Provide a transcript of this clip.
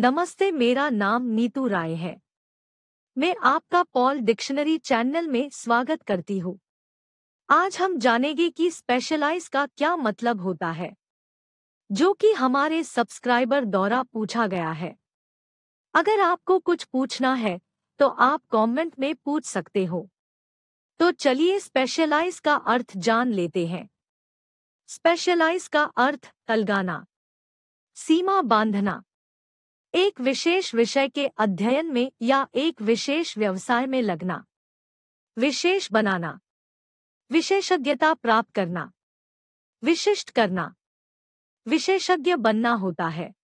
नमस्ते मेरा नाम नीतू राय है मैं आपका पॉल डिक्शनरी चैनल में स्वागत करती हूँ आज हम जानेंगे कि स्पेशलाइज का क्या मतलब होता है जो कि हमारे सब्सक्राइबर द्वारा पूछा गया है अगर आपको कुछ पूछना है तो आप कमेंट में पूछ सकते हो तो चलिए स्पेशलाइज का अर्थ जान लेते हैं स्पेशलाइज का अर्थ अलगाना सीमा बांधना एक विशेष विषय के अध्ययन में या एक विशेष व्यवसाय में लगना विशेष बनाना विशेषज्ञता प्राप्त करना विशिष्ट करना विशेषज्ञ बनना होता है